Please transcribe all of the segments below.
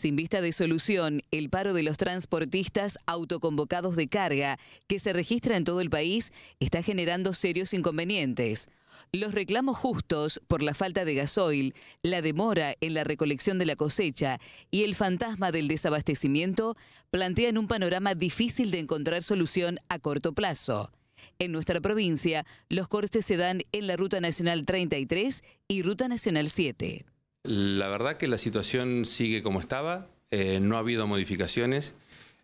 sin vista de solución el paro de los transportistas autoconvocados de carga que se registra en todo el país está generando serios inconvenientes. Los reclamos justos por la falta de gasoil, la demora en la recolección de la cosecha y el fantasma del desabastecimiento plantean un panorama difícil de encontrar solución a corto plazo. En nuestra provincia, los cortes se dan en la Ruta Nacional 33 y Ruta Nacional 7. La verdad que la situación sigue como estaba, eh, no ha habido modificaciones.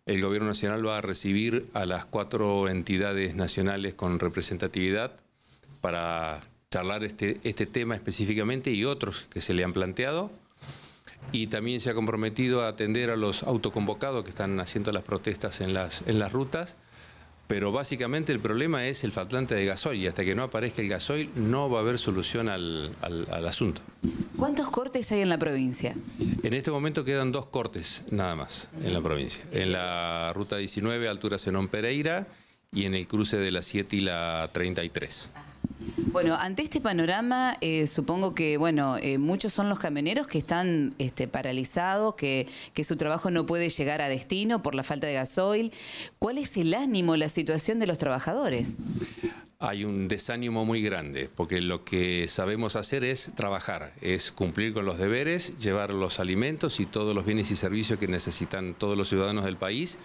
El Gobierno Nacional va a recibir a las cuatro entidades nacionales con representatividad para charlar este, este tema específicamente y otros que se le han planteado. Y también se ha comprometido a atender a los autoconvocados que están haciendo las protestas en las, en las rutas pero básicamente el problema es el faltante de gasoil y hasta que no aparezca el gasoil no va a haber solución al, asunto. ¿Cuántos cortes hay en la provincia? En este momento quedan dos cortes nada más en la provincia. En la ruta 19, altura Zenón Pereira, y en el cruce de la 7 y la 33. Bueno, ante este panorama, eh, supongo que, bueno, eh, muchos son los camioneros que están este, paralizados, que, que su trabajo no puede llegar a destino por la falta de gasoil. ¿Cuál es el ánimo, la situación de los trabajadores? hay un desánimo muy grande, porque lo que sabemos hacer es trabajar, es cumplir con los deberes, llevar los alimentos y todos los bienes y servicios que necesitan todos los ciudadanos del país.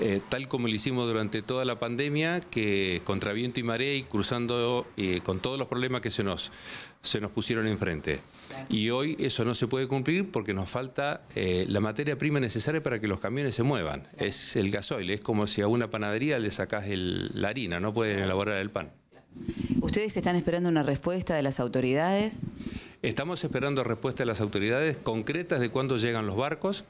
Eh, tal como lo hicimos durante toda la pandemia, que contra viento y marea y cruzando eh, con todos los problemas que se nos, se nos pusieron enfrente. Y hoy eso no se puede cumplir porque nos falta eh, la materia prima necesaria para que los camiones se muevan. Es el gasoil, es como si a una panadería le sacas el, la harina, no pueden elaborar el pan. ¿Ustedes están esperando una respuesta de las autoridades? Estamos esperando respuesta de las autoridades concretas de cuándo llegan los barcos,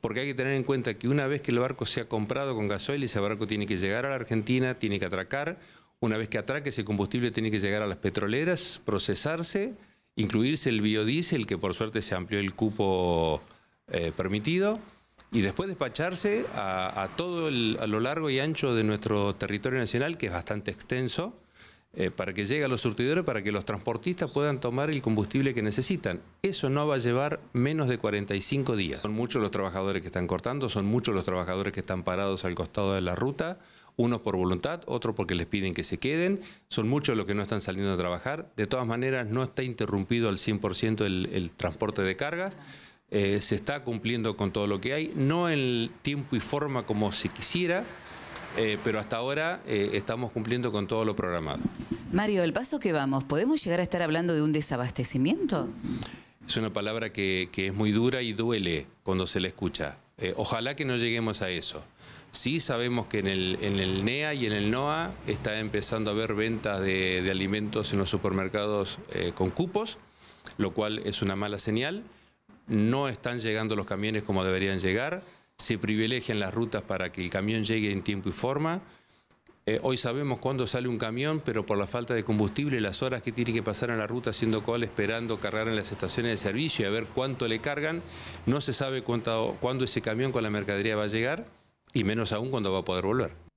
porque hay que tener en cuenta que una vez que el barco se ha comprado con gasoil, ese barco tiene que llegar a la Argentina, tiene que atracar. Una vez que atraque ese combustible tiene que llegar a las petroleras, procesarse, incluirse el biodiesel, que por suerte se amplió el cupo eh, permitido, y después despacharse a, todo lo largo y ancho de nuestro territorio nacional, que es bastante extenso. Eh, para que llegue a los surtidores, para que los transportistas puedan tomar el combustible que necesitan. Eso no va a llevar menos de 45 días. Son muchos los trabajadores que están cortando, son muchos los trabajadores que están parados al costado de la ruta, unos por voluntad, otros porque les piden que se queden, son muchos los que no están saliendo a trabajar. De todas maneras, no está interrumpido al 100% el, el transporte de cargas. Eh, se está cumpliendo con todo lo que hay, no en tiempo y forma como se quisiera, eh, pero hasta ahora eh, estamos cumpliendo con todo lo programado. Mario, el paso que vamos, ¿podemos llegar a estar hablando de un desabastecimiento? Es una palabra que, es muy dura y duele cuando se la escucha. Eh, ojalá que no lleguemos a eso. Sí sabemos que en el, NEA e y en el NOA está empezando a haber ventas de, alimentos en los supermercados con cupos, lo cual es una mala señal. No están llegando los camiones como deberían llegar se privilegian las rutas para que el camión llegue en tiempo y forma. Eh, hoy sabemos cuándo sale un camión, pero por la falta de combustible, las horas que tiene que pasar en la ruta haciendo cola, esperando cargar en las estaciones de servicio y a ver cuánto le cargan, no se sabe cuánto, cuándo ese camión con la mercadería va a llegar y menos aún cuándo va a poder volver.